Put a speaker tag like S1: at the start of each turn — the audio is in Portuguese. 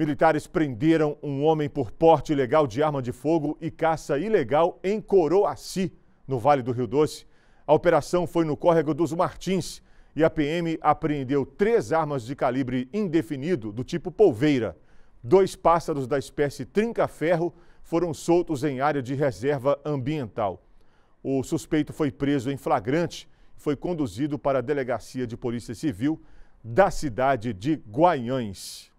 S1: Militares prenderam um homem por porte ilegal de arma de fogo e caça ilegal em Coroaci, no Vale do Rio Doce. A operação foi no córrego dos Martins e a PM apreendeu três armas de calibre indefinido do tipo polveira. Dois pássaros da espécie trinca-ferro foram soltos em área de reserva ambiental. O suspeito foi preso em flagrante e foi conduzido para a delegacia de polícia civil da cidade de Guaiães.